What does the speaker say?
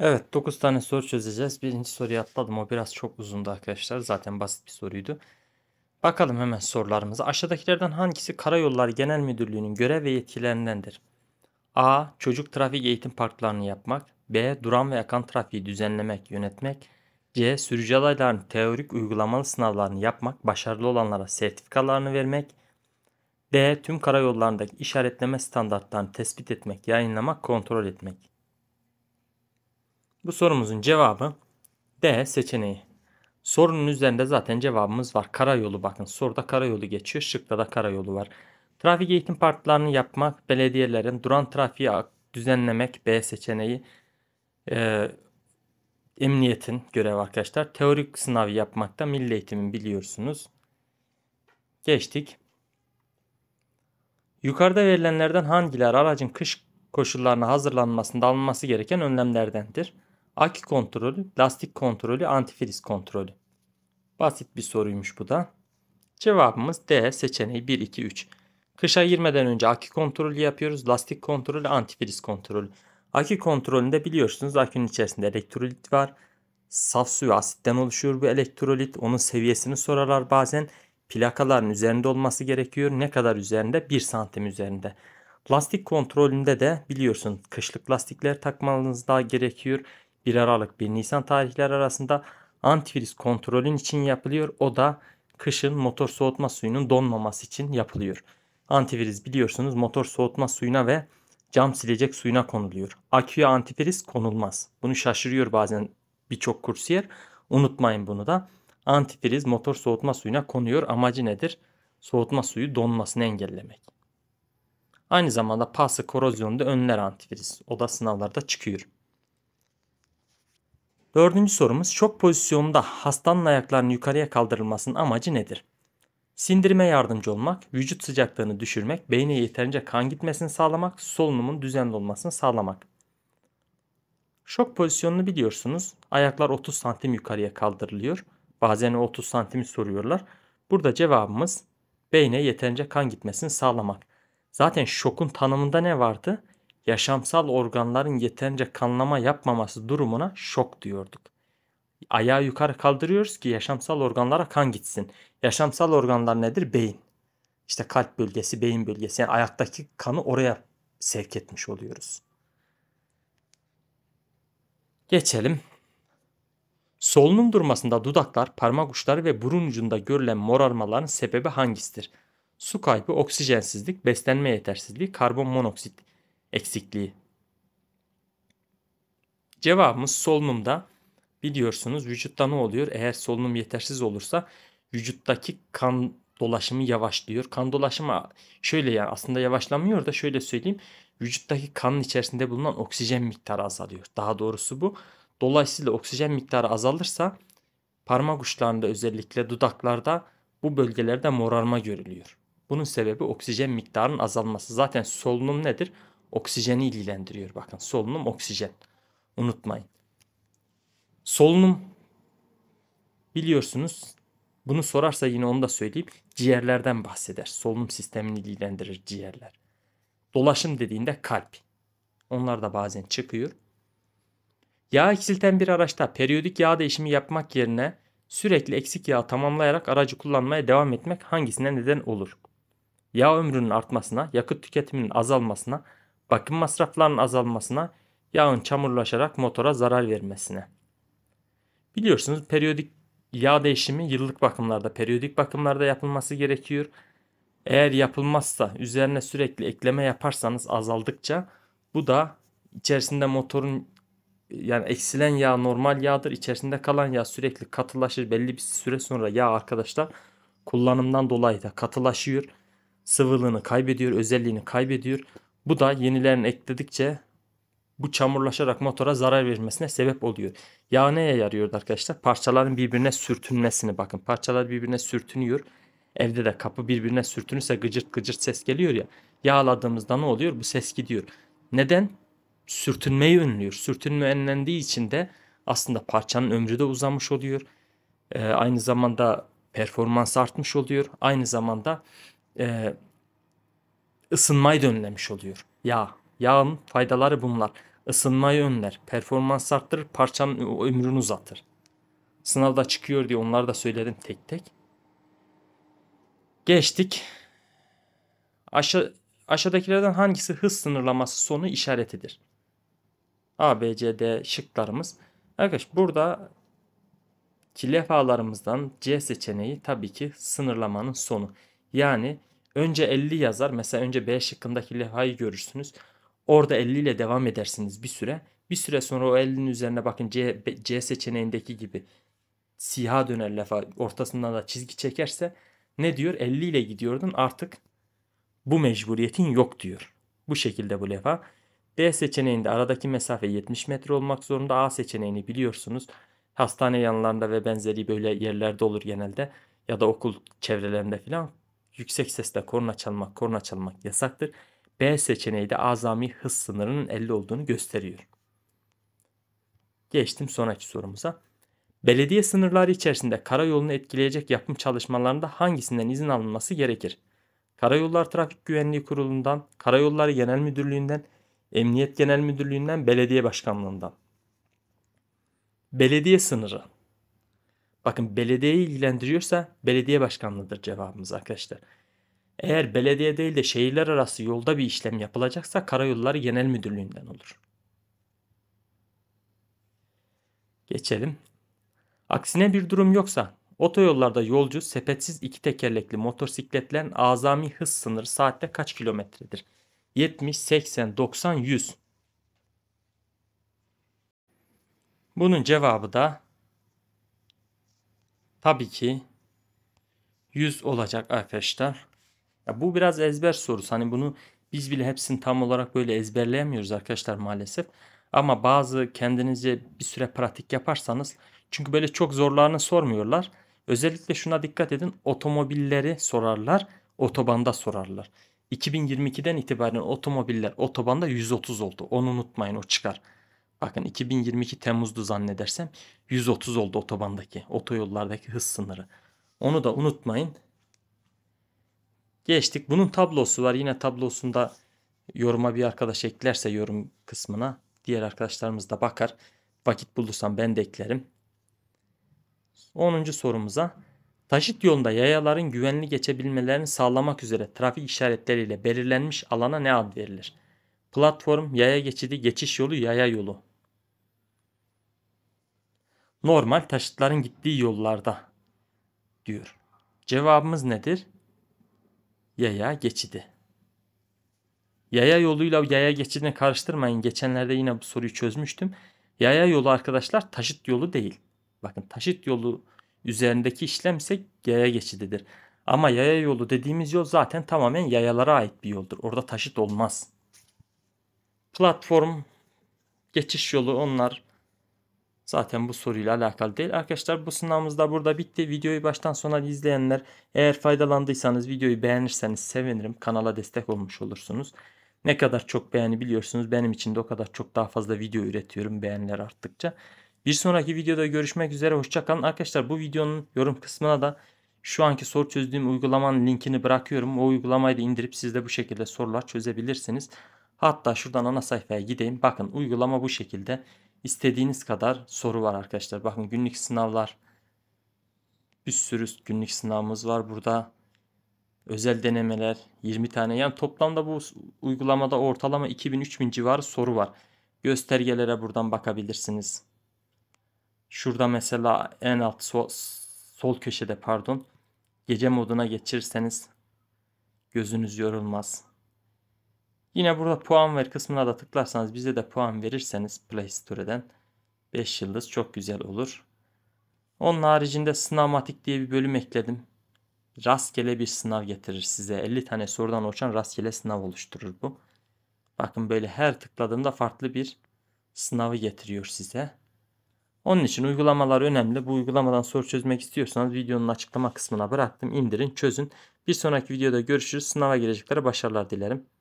Evet 9 tane soru çözeceğiz. Birinci soruyu atladım. O biraz çok uzundu arkadaşlar. Zaten basit bir soruydu. Bakalım hemen sorularımıza. Aşağıdakilerden hangisi Karayollar Genel Müdürlüğü'nün görev ve yetkilerindendir? A. Çocuk trafik eğitim parklarını yapmak. B. Duran ve akan trafiği düzenlemek, yönetmek. C. Sürücü adaylarının teorik uygulamalı sınavlarını yapmak, başarılı olanlara sertifikalarını vermek. D. Tüm karayollarındaki işaretleme standartlarını tespit etmek, yayınlamak, kontrol etmek. Bu sorumuzun cevabı D seçeneği. Sorunun üzerinde zaten cevabımız var. Karayolu bakın soruda karayolu geçiyor şıkta da karayolu var. Trafik eğitim partilerini yapmak, belediyelerin duran trafiği düzenlemek B seçeneği. Ee, emniyetin görev arkadaşlar. Teorik sınav yapmakta milli eğitimin biliyorsunuz. Geçtik. Yukarıda verilenlerden hangileri aracın kış koşullarına hazırlanmasında alınması gereken önlemlerdendir? Akü kontrolü, lastik kontrolü, antifriz kontrolü. Basit bir soruymuş bu da. Cevabımız D seçeneği 1, 2, 3. Kışa girmeden önce akü kontrolü yapıyoruz. Lastik kontrolü, antifriz kontrolü. Akü kontrolünde biliyorsunuz akünün içerisinde elektrolit var. Saf su asitten oluşuyor bu elektrolit. Onun seviyesini sorarlar bazen. Plakaların üzerinde olması gerekiyor. Ne kadar üzerinde? 1 santim üzerinde. Lastik kontrolünde de biliyorsun kışlık lastikler takmanız daha gerekiyor. 1 Aralık 1 Nisan tarihleri arasında antivirüs kontrolün için yapılıyor. O da kışın motor soğutma suyunun donmaması için yapılıyor. Antivirüs biliyorsunuz motor soğutma suyuna ve cam silecek suyuna konuluyor. Aküye antivirüs konulmaz. Bunu şaşırıyor bazen birçok kursiyer. Unutmayın bunu da. Antifriz motor soğutma suyuna konuyor. Amacı nedir? Soğutma suyu donmasını engellemek. Aynı zamanda pası korozyonu da önler antifriz. O da sınavlarda çıkıyor. Dördüncü sorumuz şok pozisyonunda hastanın ayaklarının yukarıya kaldırılmasının amacı nedir? Sindirime yardımcı olmak, vücut sıcaklığını düşürmek, beyne yeterince kan gitmesini sağlamak, solunumun düzenli olmasını sağlamak. Şok pozisyonunu biliyorsunuz. Ayaklar 30 santim yukarıya kaldırılıyor. Bazen 30 santimi soruyorlar. Burada cevabımız beyne yeterince kan gitmesini sağlamak. Zaten şokun tanımında ne vardı? yaşamsal organların yeterince kanlama yapmaması durumuna şok diyorduk. Ayağı yukarı kaldırıyoruz ki yaşamsal organlara kan gitsin. Yaşamsal organlar nedir? Beyin. İşte kalp bölgesi, beyin bölgesi. Yani ayaktaki kanı oraya sevk etmiş oluyoruz. Geçelim. Solunum durmasında dudaklar, parmak uçları ve burun ucunda görülen morarmaların sebebi hangisidir? Su kaybı, oksijensizlik, beslenme yetersizliği, karbon monoksit eksikliği. Cevabımız solunumda biliyorsunuz vücutta ne oluyor? Eğer solunum yetersiz olursa vücuttaki kan dolaşımı yavaşlıyor. Kan dolaşımı şöyle yani aslında yavaşlamıyor da şöyle söyleyeyim. Vücuttaki kanın içerisinde bulunan oksijen miktarı azalıyor. Daha doğrusu bu. Dolayısıyla oksijen miktarı azalırsa parmak uçlarında özellikle dudaklarda bu bölgelerde morarma görülüyor. Bunun sebebi oksijen miktarının azalması. Zaten solunum nedir? Oksijeni ilgilendiriyor bakın. Solunum oksijen. Unutmayın. Solunum biliyorsunuz bunu sorarsa yine onu da söyleyeyim. Ciğerlerden bahseder. Solunum sistemini ilgilendirir ciğerler. Dolaşım dediğinde kalp. Onlar da bazen çıkıyor. Yağ eksilten bir araçta periyodik yağ değişimi yapmak yerine sürekli eksik yağ tamamlayarak aracı kullanmaya devam etmek hangisine neden olur? Yağ ömrünün artmasına, yakıt tüketiminin azalmasına, bakım masraflarının azalmasına, yağın çamurlaşarak motora zarar vermesine. Biliyorsunuz periyodik yağ değişimi yıllık bakımlarda, periyodik bakımlarda yapılması gerekiyor. Eğer yapılmazsa, üzerine sürekli ekleme yaparsanız azaldıkça bu da içerisinde motorun yani eksilen yağ normal yağdır. İçerisinde kalan yağ sürekli katılaşır. Belli bir süre sonra yağ arkadaşlar kullanımdan dolayı da katılaşıyor. Sıvılığını kaybediyor, özelliğini kaybediyor. Bu da yenilerini ekledikçe bu çamurlaşarak motora zarar vermesine sebep oluyor. Yağ neye yarıyordu arkadaşlar? Parçaların birbirine sürtünmesini bakın. Parçalar birbirine sürtünüyor. Evde de kapı birbirine sürtünürse gıcırt gıcırt ses geliyor ya. Yağladığımızda ne oluyor? Bu ses gidiyor. Neden? Sürtünmeyi önlüyor. Sürtünme önlendiği için de aslında parçanın ömrü de uzamış oluyor. Ee, aynı zamanda performans artmış oluyor. Aynı zamanda e, ısınmayı da önlemiş oluyor. Yağ. Yağın faydaları bunlar. Isınmayı önler, performans arttırır, parçanın ömrünü uzatır. Sınavda çıkıyor diye onları da söyledim tek tek. Geçtik. Aşağı, aşağıdakilerden hangisi hız sınırlaması sonu işaretidir? A, B, C, D şıklarımız. Arkadaş burada ki levhalarımızdan C seçeneği tabii ki sınırlamanın sonu. Yani Önce 50 yazar. Mesela önce B şıkkındaki levhayı görürsünüz. Orada 50 ile devam edersiniz bir süre. Bir süre sonra o 50'nin üzerine bakın C, C seçeneğindeki gibi siha döner lafa ortasından da çizgi çekerse ne diyor? 50 ile gidiyordun artık bu mecburiyetin yok diyor. Bu şekilde bu lafa. B seçeneğinde aradaki mesafe 70 metre olmak zorunda. A seçeneğini biliyorsunuz. Hastane yanlarında ve benzeri böyle yerlerde olur genelde. Ya da okul çevrelerinde filan yüksek sesle korna çalmak, korna çalmak yasaktır. B seçeneği de azami hız sınırının 50 olduğunu gösteriyor. Geçtim sonraki sorumuza. Belediye sınırları içerisinde karayolunu etkileyecek yapım çalışmalarında hangisinden izin alınması gerekir? Karayollar Trafik Güvenliği Kurulu'ndan, Karayolları Genel Müdürlüğü'nden, Emniyet Genel Müdürlüğü'nden, Belediye Başkanlığı'ndan. Belediye sınırı Bakın belediyeyi ilgilendiriyorsa belediye başkanlığıdır cevabımız arkadaşlar. Eğer belediye değil de şehirler arası yolda bir işlem yapılacaksa Karayolları Genel Müdürlüğü'nden olur. Geçelim. Aksine bir durum yoksa otoyollarda yolcu sepetsiz iki tekerlekli motosikletlerin azami hız sınırı saatte kaç kilometredir? 70, 80, 90, 100. Bunun cevabı da Tabii ki 100 olacak arkadaşlar. Ya bu biraz ezber sorusu. Hani bunu biz bile hepsini tam olarak böyle ezberleyemiyoruz arkadaşlar maalesef. Ama bazı kendinize bir süre pratik yaparsanız çünkü böyle çok zorlarını sormuyorlar. Özellikle şuna dikkat edin. Otomobilleri sorarlar, otobanda sorarlar. 2022'den itibaren otomobiller otobanda 130 oldu. Onu unutmayın o çıkar. Bakın 2022 Temmuz'du zannedersem 130 oldu otobandaki, otoyollardaki hız sınırı. Onu da unutmayın. Geçtik. Bunun tablosu var. Yine tablosunda yoruma bir arkadaş eklerse yorum kısmına diğer arkadaşlarımız da bakar. Vakit bulursam ben de eklerim. 10. sorumuza taşıt yolunda yayaların güvenli geçebilmelerini sağlamak üzere trafik işaretleriyle belirlenmiş alana ne ad verilir? Platform, yaya geçidi, geçiş yolu, yaya yolu normal taşıtların gittiği yollarda diyor. Cevabımız nedir? Yaya geçidi. Yaya yoluyla yaya geçidini karıştırmayın. Geçenlerde yine bu soruyu çözmüştüm. Yaya yolu arkadaşlar taşıt yolu değil. Bakın taşıt yolu üzerindeki işlem ise yaya geçididir. Ama yaya yolu dediğimiz yol zaten tamamen yayalara ait bir yoldur. Orada taşıt olmaz. Platform, geçiş yolu onlar zaten bu soruyla alakalı değil. Arkadaşlar bu sınavımız da burada bitti. Videoyu baştan sona izleyenler eğer faydalandıysanız videoyu beğenirseniz sevinirim. Kanala destek olmuş olursunuz. Ne kadar çok beğeni biliyorsunuz benim için de o kadar çok daha fazla video üretiyorum beğeniler arttıkça. Bir sonraki videoda görüşmek üzere hoşçakalın. Arkadaşlar bu videonun yorum kısmına da şu anki soru çözdüğüm uygulamanın linkini bırakıyorum. O uygulamayı da indirip siz de bu şekilde sorular çözebilirsiniz. Hatta şuradan ana sayfaya gideyim. Bakın uygulama bu şekilde istediğiniz kadar soru var arkadaşlar. Bakın günlük sınavlar bir sürü günlük sınavımız var burada. Özel denemeler 20 tane. Yani toplamda bu uygulamada ortalama 2000-3000 civarı soru var. Göstergelere buradan bakabilirsiniz. Şurada mesela en alt sol, sol köşede pardon. Gece moduna geçirseniz gözünüz yorulmaz. Yine burada puan ver kısmına da tıklarsanız bize de puan verirseniz Play Store'den 5 yıldız çok güzel olur. Onun haricinde sınavmatik diye bir bölüm ekledim. Rastgele bir sınav getirir size. 50 tane sorudan oluşan rastgele sınav oluşturur bu. Bakın böyle her tıkladığımda farklı bir sınavı getiriyor size. Onun için uygulamalar önemli. Bu uygulamadan soru çözmek istiyorsanız videonun açıklama kısmına bıraktım. İndirin, çözün. Bir sonraki videoda görüşürüz. Sınava gireceklere başarılar dilerim.